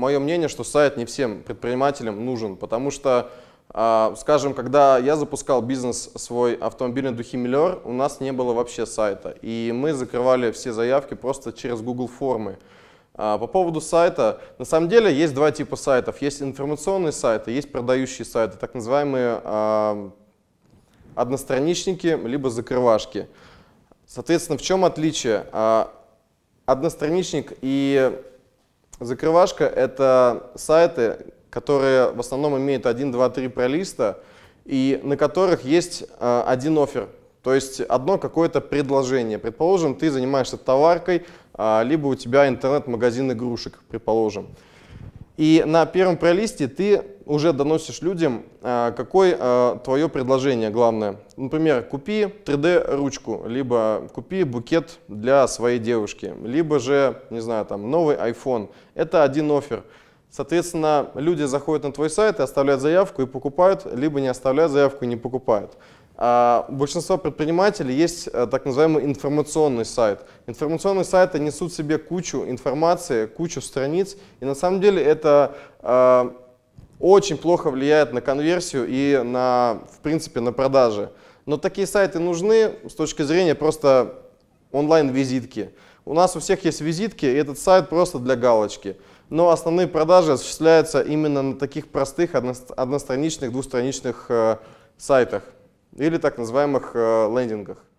мое мнение, что сайт не всем предпринимателям нужен, потому что, а, скажем, когда я запускал бизнес свой автомобильный духи духимиллер, у нас не было вообще сайта, и мы закрывали все заявки просто через Google формы. А, по поводу сайта, на самом деле есть два типа сайтов. Есть информационные сайты, есть продающие сайты, так называемые а, одностраничники, либо закрывашки. Соответственно, в чем отличие? Одностраничник и Закрывашка — это сайты, которые в основном имеют 1, 2, 3 пролиста, и на которых есть э, один офер, то есть одно какое-то предложение. Предположим, ты занимаешься товаркой, э, либо у тебя интернет-магазин игрушек, предположим. И на первом пролисте ты уже доносишь людям, э, какое э, твое предложение главное. Например, купи 3D-ручку, либо купи букет для своей девушки, либо же, не знаю, там, новый iPhone. Это один офер. Соответственно, люди заходят на твой сайт и оставляют заявку и покупают, либо не оставляют заявку и не покупают. А у большинства предпринимателей есть э, так называемый информационный сайт. Информационные сайты несут в себе кучу информации, кучу страниц, и на самом деле это очень плохо влияет на конверсию и на, в принципе, на продажи. Но такие сайты нужны с точки зрения просто онлайн-визитки. У нас у всех есть визитки, и этот сайт просто для галочки. Но основные продажи осуществляются именно на таких простых одностраничных, двустраничных э, сайтах или так называемых э, лендингах.